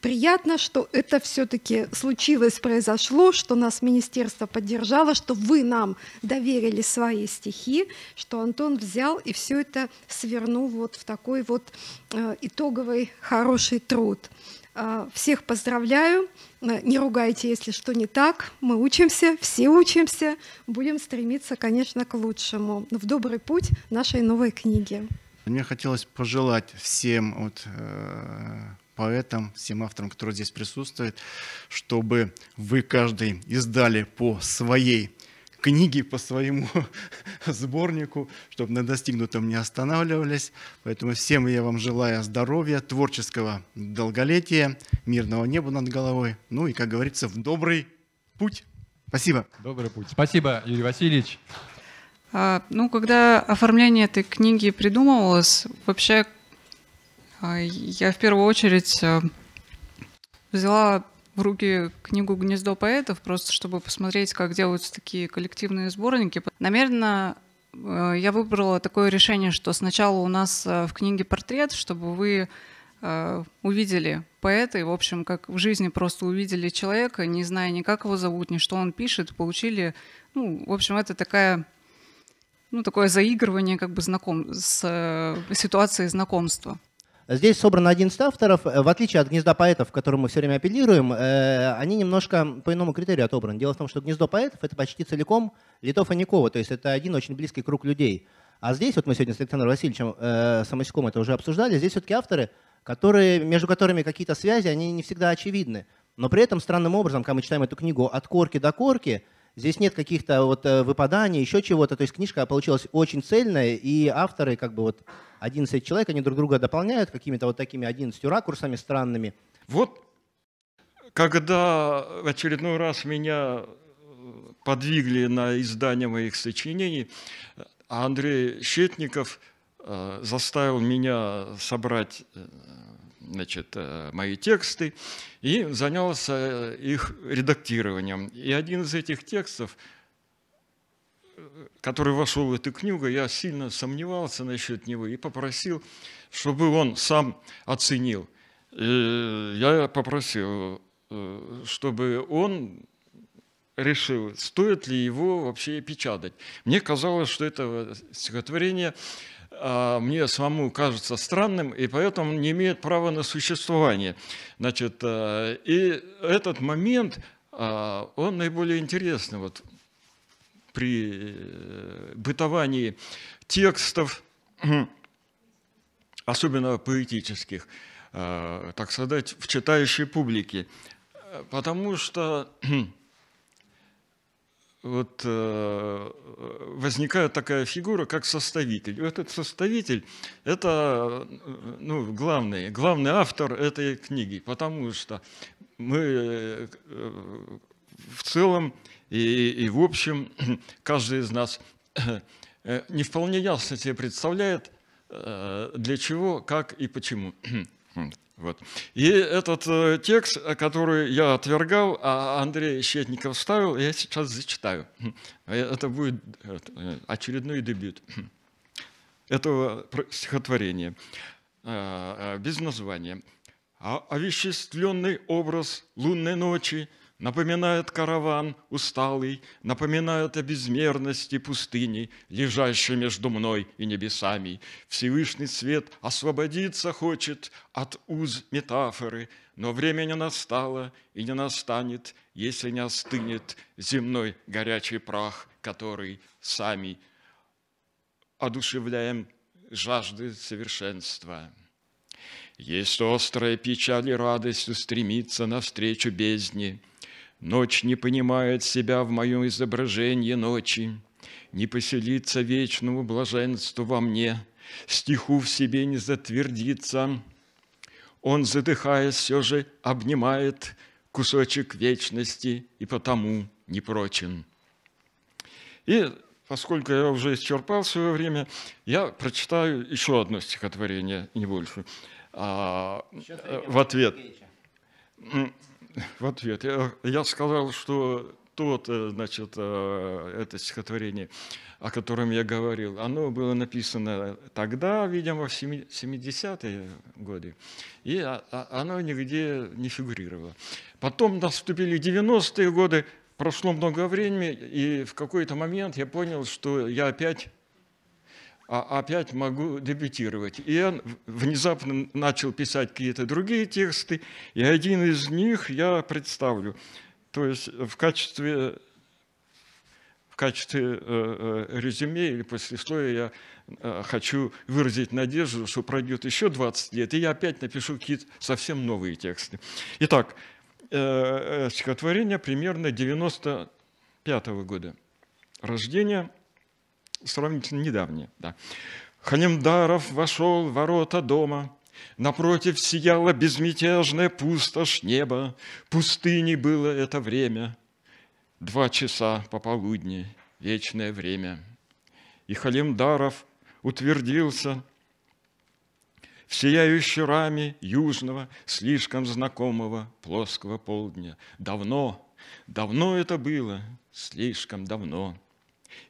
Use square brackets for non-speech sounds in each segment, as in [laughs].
приятно, что это все-таки случилось, произошло, что нас министерство поддержало, что вы нам доверили свои стихи, что Антон взял и все это свернул вот в такой вот э, итоговый хороший труд. Э, всех поздравляю. Э, не ругайте, если что не так. Мы учимся, все учимся. Будем стремиться, конечно, к лучшему. В добрый путь нашей новой книги. Мне хотелось пожелать всем вот, поэтам, всем авторам, которые здесь присутствуют, чтобы вы каждый издали по своей книге, по своему [laughs] сборнику, чтобы на достигнутом не останавливались. Поэтому всем я вам желаю здоровья, творческого долголетия, мирного неба над головой. Ну и, как говорится, в добрый путь. Спасибо. Добрый путь. Спасибо, Юрий Васильевич. А, ну, когда оформление этой книги придумывалось, вообще а, я в первую очередь э, взяла в руки книгу «Гнездо поэтов», просто чтобы посмотреть, как делаются такие коллективные сборники. Намеренно э, я выбрала такое решение, что сначала у нас э, в книге портрет, чтобы вы увидели поэта и, в общем, как в жизни просто увидели человека, не зная ни как его зовут, ни что он пишет, получили, ну, в общем, это такая, ну, такое заигрывание как бы знаком, с ситуацией знакомства. Здесь собрано 11 авторов. Э, в отличие от гнезда поэтов, к которому мы все время апеллируем, э, они немножко по иному критерию отобраны. Дело в том, что гнездо поэтов — это почти целиком Литов и Никова, то есть это один очень близкий круг людей. А здесь, вот мы сегодня с Александром Васильевичем э, это уже обсуждали, здесь все-таки авторы, которые, между которыми какие-то связи, они не всегда очевидны. Но при этом странным образом, когда мы читаем эту книгу от корки до корки, Здесь нет каких-то а, вот э, выпаданий, еще чего-то. То есть книжка получилась очень цельная, и авторы, как бы вот 11 человек, они друг друга дополняют какими-то вот такими 11 ракурсами странными. Вот когда в очередной раз меня э, подвигли на издание моих сочинений, Андрей Щетников э, заставил меня собрать значит, э, мои тексты и занялся э, их редактированием. И один из этих текстов, э, который вошел в эту книгу, я сильно сомневался насчет него и попросил, чтобы он сам оценил. И я попросил, чтобы он решил, стоит ли его вообще печатать. Мне казалось, что это стихотворение а, мне самому кажется странным, и поэтому не имеет права на существование. Значит, а, и этот момент, а, он наиболее интересный вот, при э, бытовании текстов, [clears throat] особенно поэтических, так сказать, в читающей публике. Потому что [clears throat] вот, э, возникает такая фигура, как составитель. Этот составитель – это ну, главный, главный автор этой книги, потому что мы э, в целом и, и в общем [clears throat] каждый из нас э, не вполне ясно себе представляет, для чего, как и почему. [clears throat] Вот. И этот э, текст, э, который я отвергал, а Андрей Щетников вставил, я сейчас зачитаю. Э, это будет э, очередной дебют этого стихотворения без названия. «А-, «Овеществленный образ лунной ночи – напоминает караван усталый, напоминает о безмерности пустыни, лежащей между мной и небесами. Всевышний свет освободиться хочет от уз метафоры, но время не настало и не настанет, если не остынет земной горячий прах, который сами одушевляем жажды совершенства. Есть острая печаль и радость устремиться навстречу бездне – Ночь не понимает себя в моем изображении ночи, не поселится вечному блаженству во мне, стиху в себе не затвердится. Он, задыхаясь, все же обнимает кусочек вечности и потому непрочен. И поскольку я уже исчерпал свое время, я прочитаю еще одно стихотворение, не больше, а, э, в ответ. [laughs] в ответ. Я, я сказал, что тот, э, значит, э, это стихотворение, о котором я говорил, оно было написано тогда, видимо, в 70-е годы, и а, а, оно нигде не фигурировало. Потом наступили 90-е годы, прошло много времени, и в какой-то момент я понял, что я опять а опять могу дебютировать. И он внезапно начал писать какие-то другие тексты, и один из них я представлю. То есть в качестве, в качестве э, э, резюме или послесловия я э, хочу выразить надежду, что пройдет еще 20 лет, и я опять напишу какие-то совсем новые тексты. Итак, стихотворение примерно 95 -го года рождения – сравнительно недавнее. Да. Ханемдаров вошел в ворота дома, Напротив сияла безмятежная пустошь неба, Пустыни было это время, Два часа пополудни, вечное время. И Халимдаров утвердился в сияющей раме южного, слишком знакомого плоского полдня. Давно, давно это было, слишком давно –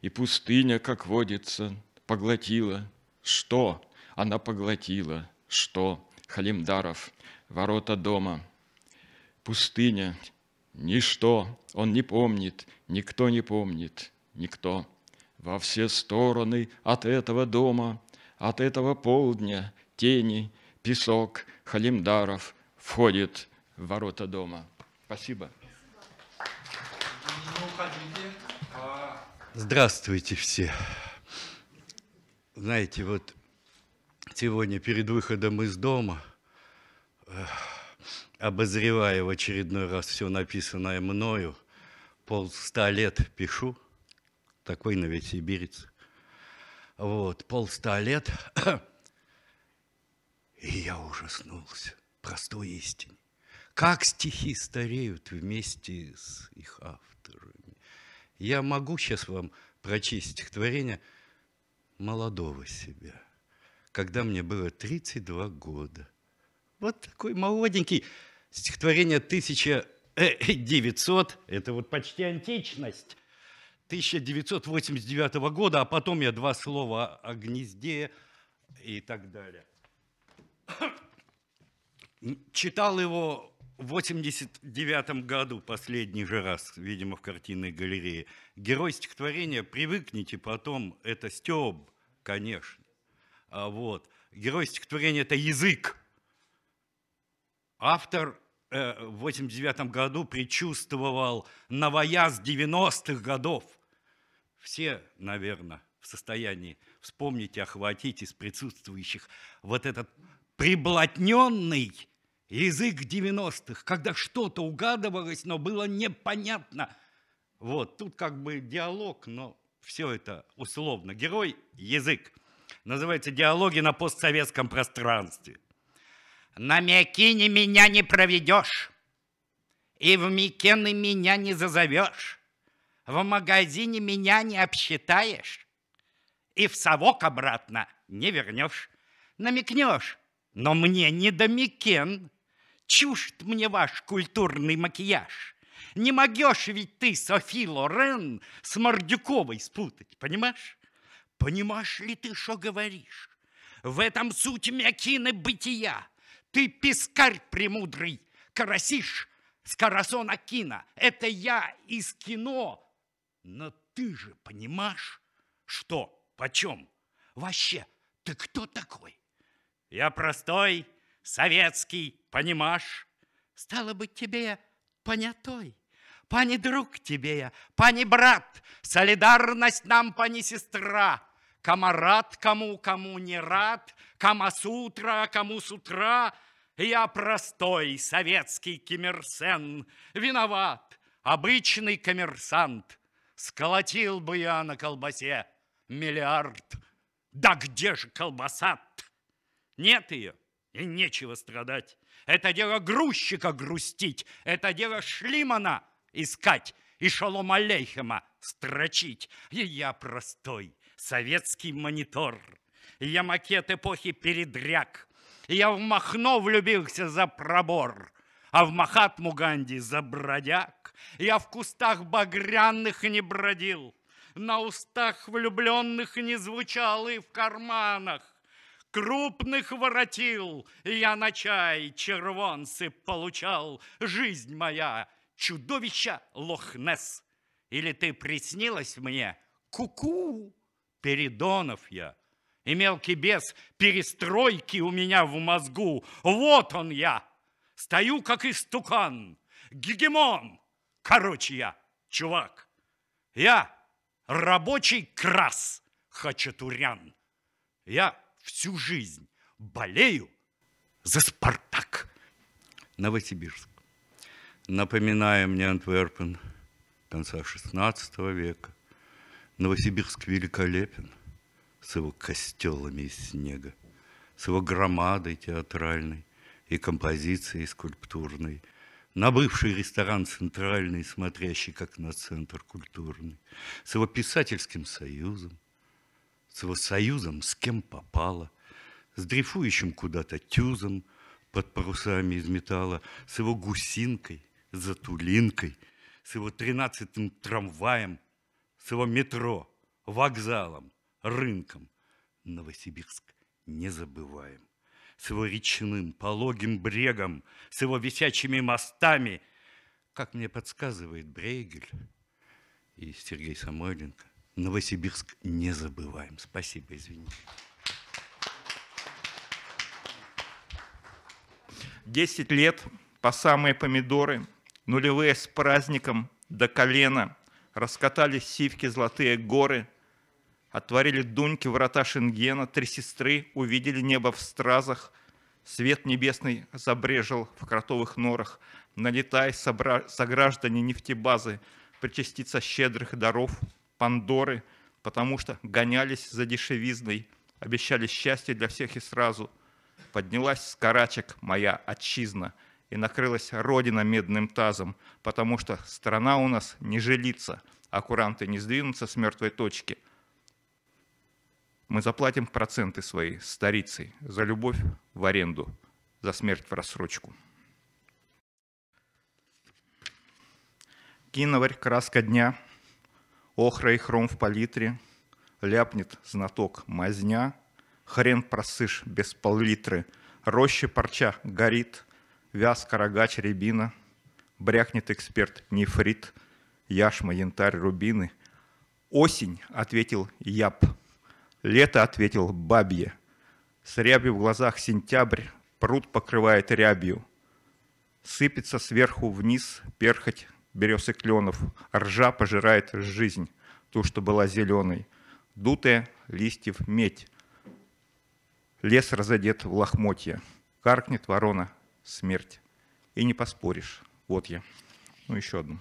и пустыня, как водится, поглотила. Что? Она поглотила. Что? Халимдаров. Ворота дома. Пустыня. Ничто. Он не помнит. Никто не помнит. Никто. Во все стороны от этого дома, от этого полдня, тени, песок, Халимдаров входит в ворота дома. Спасибо. Здравствуйте все. Знаете, вот сегодня перед выходом из дома, э, обозревая в очередной раз все написанное мною, полста лет пишу, такой новосибирец, вот, полста лет, и я ужаснулся простой истине. Как стихи стареют вместе с их авторами. Я могу сейчас вам прочесть стихотворение молодого себя, когда мне было 32 года. Вот такой молоденький. Стихотворение 1900, э, э, это вот почти античность, 1989 года, а потом я два слова о гнезде и так далее. Читал его в 89 году, последний же раз, видимо, в картинной галерее, герой стихотворения «Привыкните потом» — это Стёб, конечно. А вот. Герой стихотворения — это язык. Автор э, в 89 году предчувствовал новояз 90-х годов. Все, наверное, в состоянии вспомнить и охватить из присутствующих вот этот приблотненный язык 90-х, когда что-то угадывалось, но было непонятно. Вот, тут как бы диалог, но все это условно. Герой – язык. Называется «Диалоги на постсоветском пространстве». «На Мякине меня не проведешь, и в Микены меня не зазовешь, в магазине меня не обсчитаешь, и в совок обратно не вернешь. Намекнешь, но мне не до Микен. Чужд мне ваш культурный макияж. Не могешь ведь ты Софи Лорен с Мордюковой спутать, понимаешь? Понимаешь ли ты, что говоришь? В этом суть мякины бытия. Ты пескарь премудрый, карасишь, с Скоросон Акина. Это я из кино. Но ты же понимаешь, что, почем? Вообще, ты кто такой? Я простой советский, понимаешь? Стало быть, тебе понятой. Пани друг тебе я, пани брат, солидарность нам, пани сестра. Камарат кому, кому не рад, кама с утра, кому с утра. Я простой советский кимерсен, виноват, обычный коммерсант. Сколотил бы я на колбасе миллиард. Да где же колбасат, Нет ее. И нечего страдать. Это дело грузчика грустить. Это дело Шлимана искать и Шалом Алейхема строчить. И я простой советский монитор. я макет эпохи передряг. я в Махно влюбился за пробор, а в Махатму Ганди за бродяг. я в кустах багряных не бродил, на устах влюбленных не звучал и в карманах. Крупных воротил я на чай червонцы получал. Жизнь моя чудовища Лохнес. Или ты приснилась мне? куку? ку Передонов я. И мелкий бес перестройки у меня в мозгу. Вот он я. Стою, как истукан. Гегемон. Короче я, чувак. Я рабочий крас хачатурян. Я всю жизнь болею за «Спартак». Новосибирск. Напоминая мне Антверпен конца XVI века, Новосибирск великолепен с его костелами из снега, с его громадой театральной и композицией скульптурной, на бывший ресторан «Центральный», смотрящий как на центр культурный, с его писательским союзом, союзом с кем попало, с дрейфующим куда-то тюзом под парусами из металла, с его гусинкой, затулинкой, с его тринадцатым трамваем, с его метро, вокзалом, рынком. Новосибирск не забываем. С его речным, пологим брегом, с его висячими мостами. Как мне подсказывает Брейгель и Сергей Самойленко, Новосибирск не забываем. Спасибо, извините. 10 лет по самые помидоры, нулевые с праздником до колена, раскатали сивки золотые горы, отворили дуньки врата Шенгена, три сестры увидели небо в стразах, свет небесный забрежил в кротовых норах, налетай, собра... сограждане нефтебазы, причаститься щедрых даров — Пандоры, потому что гонялись за дешевизной, обещали счастье для всех и сразу. Поднялась с карачек моя отчизна и накрылась родина медным тазом, потому что страна у нас не жилится, а куранты не сдвинутся с мертвой точки. Мы заплатим проценты своей старицей за любовь в аренду, за смерть в рассрочку. Киноварь «Краска дня» Охра и хром в палитре, ляпнет знаток мазня, хрен просышь без пол-литры, роща парча горит, вязка рогач рябина, брякнет эксперт нефрит, яшма, янтарь, рубины. Осень, ответил яб, лето, ответил бабье, с рябью в глазах сентябрь, пруд покрывает рябью. Сыпется сверху вниз перхоть берез и кленов, ржа пожирает жизнь, ту, что была зеленой, дутая листьев медь. Лес разодет в лохмотье, каркнет ворона, смерть. И не поспоришь, вот я. Ну, еще одну.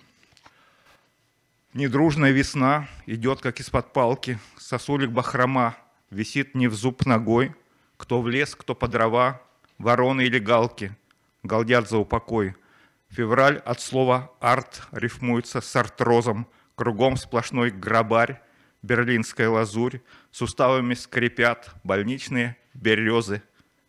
Недружная весна идет, как из-под палки, сосулик бахрома, висит не в зуб ногой, кто в лес, кто по дрова, вороны или галки, галдят за упокой — Февраль от слова «арт» рифмуется с артрозом, кругом сплошной грабарь, берлинская лазурь, суставами скрипят больничные березы.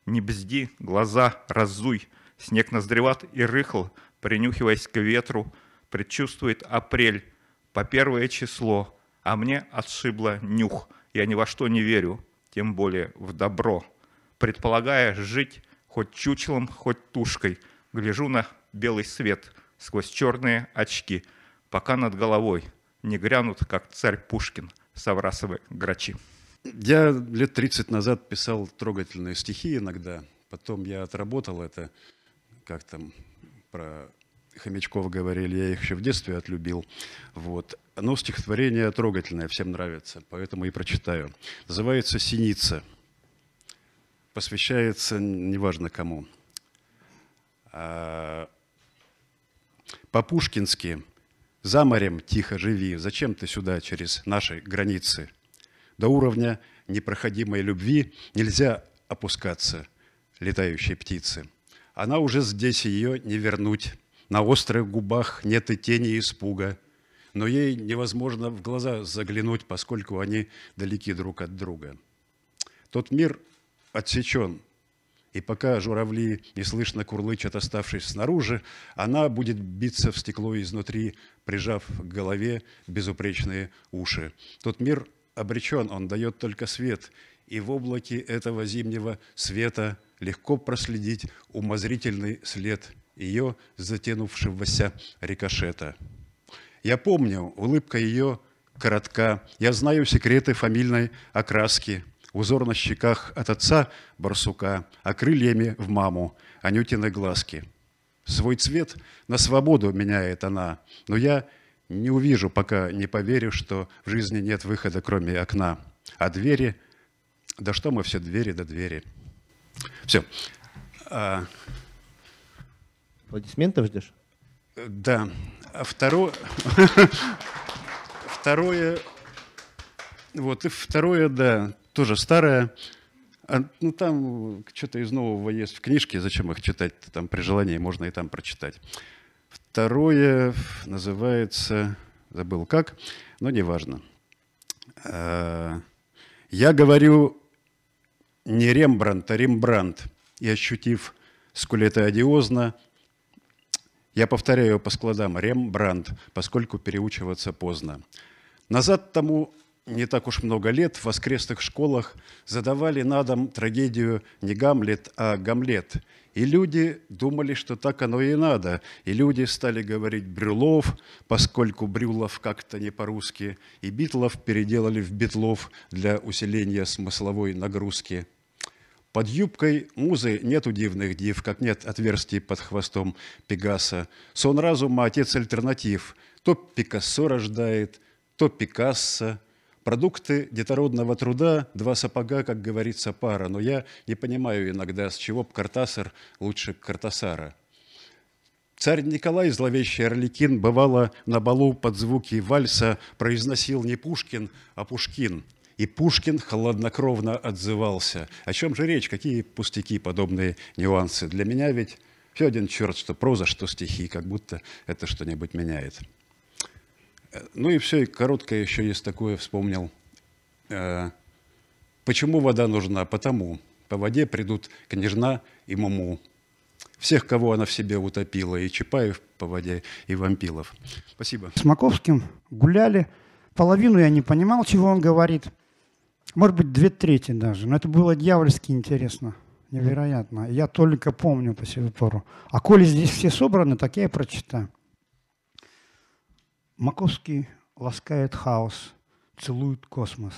Не бзди, глаза разуй, снег наздреват и рыхл, принюхиваясь к ветру, предчувствует апрель, по первое число, а мне отшибло нюх, я ни во что не верю, тем более в добро. Предполагая жить хоть чучелом, хоть тушкой, гляжу на белый свет сквозь черные очки, пока над головой не грянут, как царь Пушкин, Саврасовы грачи. Я лет 30 назад писал трогательные стихи иногда. Потом я отработал это, как там про хомячков говорили, я их еще в детстве отлюбил. Вот. Но стихотворение трогательное, всем нравится, поэтому и прочитаю. Называется «Синица». Посвящается неважно кому. А по-пушкински «За морем тихо живи, зачем ты сюда через наши границы?» До уровня непроходимой любви нельзя опускаться летающей птицы. Она уже здесь, ее не вернуть. На острых губах нет и тени испуга, но ей невозможно в глаза заглянуть, поскольку они далеки друг от друга. Тот мир отсечен и пока журавли не слышно курлычат, оставшись снаружи, она будет биться в стекло изнутри, прижав к голове безупречные уши. Тот мир обречен, он дает только свет, и в облаке этого зимнего света легко проследить умозрительный след ее затянувшегося рикошета. Я помню, улыбка ее коротка, я знаю секреты фамильной окраски – узор на щеках от отца барсука, а крыльями в маму, Анютины глазки. Свой цвет на свободу меняет она, но я не увижу, пока не поверю, что в жизни нет выхода, кроме окна. А двери, да что мы все двери до да двери. Все. А... Аплодисментов ждешь? Да. А второе... [laughs] Второе... Вот, и второе, да, тоже старая. А, ну, там э, что-то из нового есть в книжке, зачем их читать? Там при желании можно и там прочитать. Второе называется, забыл как, но неважно. А, я говорю не Рембрандт, а Рембрандт. И ощутив, сколь это одиозно, я повторяю по складам Рембрандт, поскольку переучиваться поздно. Назад тому не так уж много лет в воскресных школах задавали на дом трагедию не Гамлет, а Гамлет. И люди думали, что так оно и надо. И люди стали говорить Брюлов, поскольку Брюлов как-то не по-русски, и Битлов переделали в Битлов для усиления смысловой нагрузки. Под юбкой музы нет дивных див, как нет отверстий под хвостом Пегаса. Сон разума – отец альтернатив. То Пикассо рождает, то Пикассо – Продукты детородного труда – два сапога, как говорится, пара. Но я не понимаю иногда, с чего Картасар лучше Картасара. Царь Николай, зловещий Орликин, бывало на балу под звуки вальса произносил не Пушкин, а Пушкин. И Пушкин холоднокровно отзывался. О чем же речь? Какие пустяки, подобные нюансы? Для меня ведь все один черт, что проза, что стихи, как будто это что-нибудь меняет. Ну и все, и короткое еще есть такое, вспомнил. Э, Почему вода нужна? Потому по воде придут княжна и муму. Всех, кого она в себе утопила, и Чапаев по воде, и вампилов. Спасибо. С Маковским гуляли. Половину я не понимал, чего он говорит. Может быть, две трети даже. Но это было дьявольски интересно. Невероятно. Я только помню по сей пору. А коли здесь все собраны, так я и прочитаю. Маковский ласкает хаос, целует космос.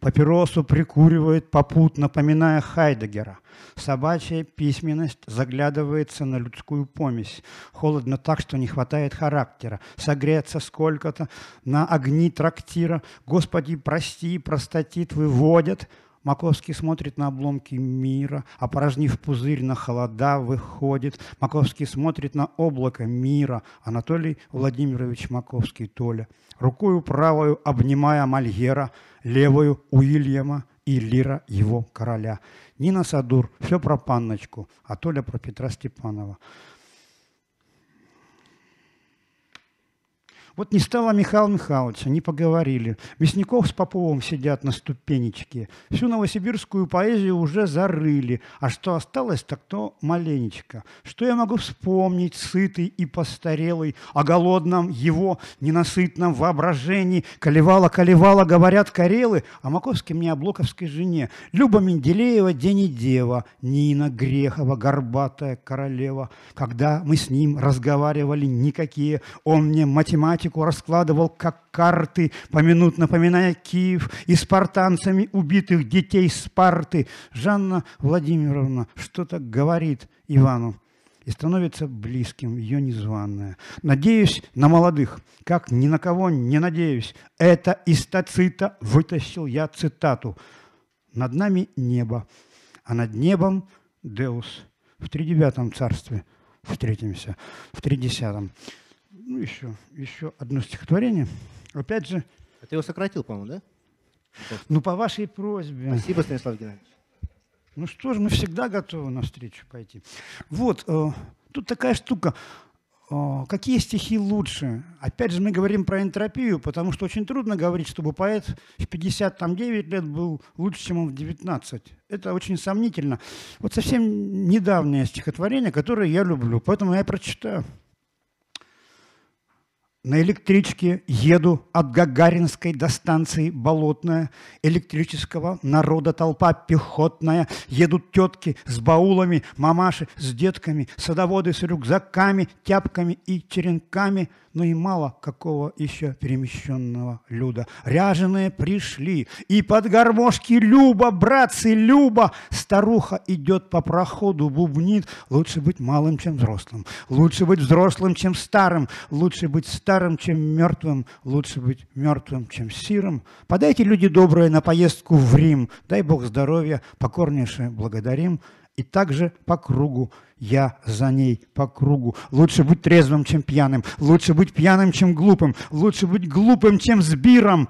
Папиросу прикуривает попут, напоминая Хайдегера. Собачья письменность заглядывается на людскую помесь. Холодно так, что не хватает характера. Согреться сколько-то на огни трактира. Господи, прости, простатит выводят. Маковский смотрит на обломки мира, опорожнив а пузырь на холода, выходит. Маковский смотрит на облако мира. Анатолий Владимирович Маковский, Толя. Рукою правую обнимая Мольера, левую Уильяма и лира его короля. Нина Садур, все про панночку, а Толя про Петра Степанова. Вот не стало Михаила Михайловича, не поговорили. Мясников с Поповым сидят на ступенечке. Всю новосибирскую поэзию уже зарыли. А что осталось, так то маленечко. Что я могу вспомнить, сытый и постарелый, о голодном его ненасытном воображении? Колевала, колевала, говорят карелы, о Маковске мне, о Блоковской жене. Люба Менделеева, день и дева, Нина Грехова, горбатая королева. Когда мы с ним разговаривали, никакие. Он мне математик тематику раскладывал как карты, поминутно поминая Киев и спартанцами убитых детей Спарты. Жанна Владимировна что-то говорит Ивану и становится близким ее незваное. Надеюсь на молодых, как ни на кого не надеюсь. Это из тацита вытащил я цитату. Над нами небо, а над небом Деус. В тридевятом царстве встретимся, в тридесятом ну, еще, еще одно стихотворение. Опять же... А ты его сократил, по-моему, да? Ну, по вашей просьбе. Спасибо, Станислав Геннадьевич. Ну что ж, мы всегда готовы на встречу пойти. Вот, э, тут такая штука. Э, какие стихи лучше? Опять же, мы говорим про энтропию, потому что очень трудно говорить, чтобы поэт в 59 лет был лучше, чем он в 19. Это очень сомнительно. Вот совсем недавнее стихотворение, которое я люблю, поэтому я прочитаю на электричке еду от Гагаринской до станции Болотная, электрического народа толпа пехотная, едут тетки с баулами, мамаши с детками, садоводы с рюкзаками, тяпками и черенками, но ну и мало какого еще перемещенного люда. Ряженые пришли, и под гармошки Люба, братцы, Люба, старуха идет по проходу, бубнит, лучше быть малым, чем взрослым, лучше быть взрослым, чем старым, лучше быть старым, старым, чем мертвым, лучше быть мертвым, чем сиром Подайте, люди добрые, на поездку в Рим. Дай Бог здоровья, покорнейше благодарим. И также по кругу, я за ней по кругу. Лучше быть трезвым, чем пьяным. Лучше быть пьяным, чем глупым. Лучше быть глупым, чем сбиром.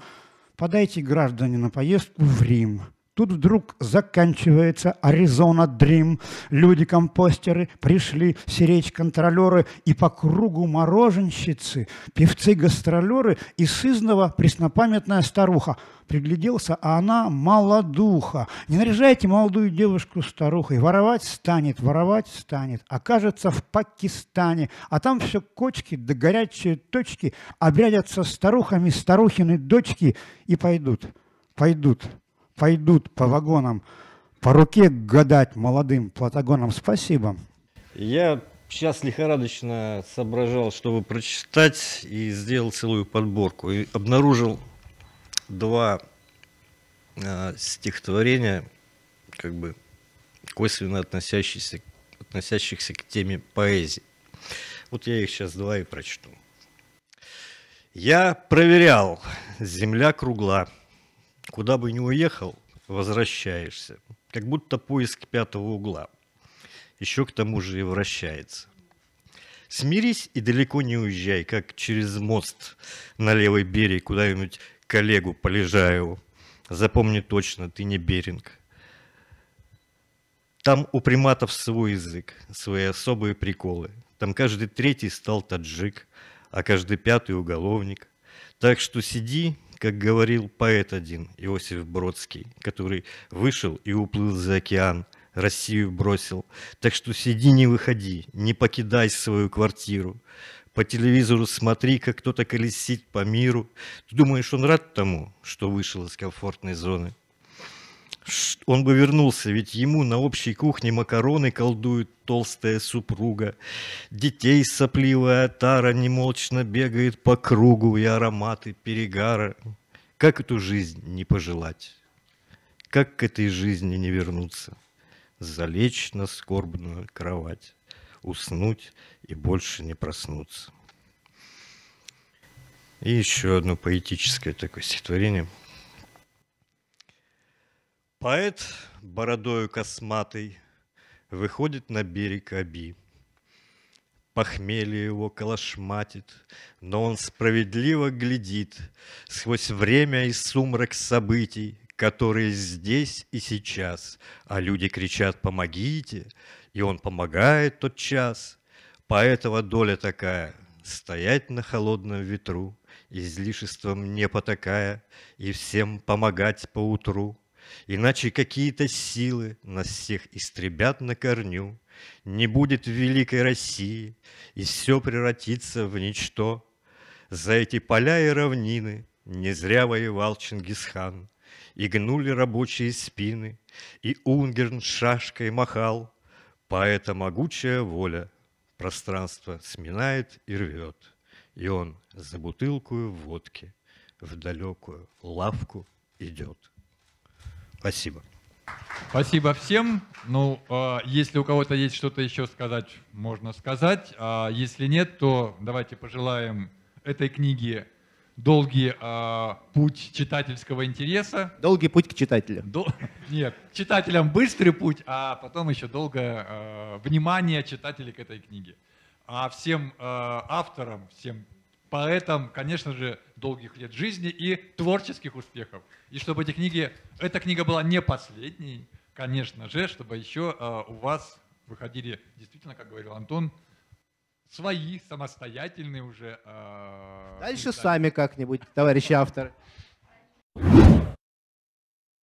Подайте граждане на поездку в Рим. Тут вдруг заканчивается Аризона Дрим. Люди-компостеры пришли, сиречь-контролеры и по кругу мороженщицы, певцы-гастролеры и сызнова преснопамятная старуха. Пригляделся, а она молодуха. Не наряжайте молодую девушку старухой. Воровать станет, воровать станет. Окажется в Пакистане. А там все кочки до да горячие точки обрядятся старухами, старухины дочки и пойдут, пойдут пойдут по вагонам, по руке гадать молодым платогонам, Спасибо. Я сейчас лихорадочно соображал, чтобы прочитать, и сделал целую подборку. И обнаружил два э, стихотворения, как бы косвенно относящиеся, относящихся к теме поэзии. Вот я их сейчас два и прочту. Я проверял, земля кругла – Куда бы ни уехал, возвращаешься. Как будто поиск пятого угла. Еще к тому же и вращается. Смирись и далеко не уезжай, как через мост на левый берег куда-нибудь коллегу Полежаеву. Запомни точно, ты не Беринг. Там у приматов свой язык, свои особые приколы. Там каждый третий стал таджик, а каждый пятый уголовник. Так что сиди, как говорил поэт один, Иосиф Бродский, который вышел и уплыл за океан, Россию бросил. Так что сиди, не выходи, не покидай свою квартиру. По телевизору смотри, как кто-то колесит по миру. Ты думаешь, он рад тому, что вышел из комфортной зоны? Он бы вернулся, ведь ему на общей кухне макароны колдует толстая супруга. Детей сопливая тара немолчно бегает по кругу, и ароматы перегара. Как эту жизнь не пожелать? Как к этой жизни не вернуться? Залечь на скорбную кровать, уснуть и больше не проснуться. И еще одно поэтическое такое стихотворение – Поэт, бородою косматый, выходит на берег Аби. Похмелье его калашматит, но он справедливо глядит Сквозь время и сумрак событий, которые здесь и сейчас. А люди кричат «помогите», и он помогает тот час. Поэтова доля такая — стоять на холодном ветру, Излишеством не потакая, и всем помогать поутру иначе какие-то силы нас всех истребят на корню, не будет великой России, и все превратится в ничто. За эти поля и равнины не зря воевал Чингисхан, и гнули рабочие спины, и Унгерн шашкой махал, поэта могучая воля пространство сминает и рвет, и он за бутылку водки в далекую лавку идет. Спасибо. Спасибо всем. Ну, а, если у кого-то есть что-то еще сказать, можно сказать. А если нет, то давайте пожелаем этой книге долгий э, путь читательского интереса. Долгий путь к читателю. Дол... Нет, читателям быстрый путь, а потом еще долгое э, внимание читателей к этой книге. А всем э, авторам, всем поэтам, конечно же, долгих лет жизни и творческих успехов. И чтобы эти книги, эта книга была не последней, конечно же, чтобы еще э, у вас выходили, действительно, как говорил Антон, свои самостоятельные уже. Э, Дальше сами как-нибудь, товарищи авторы.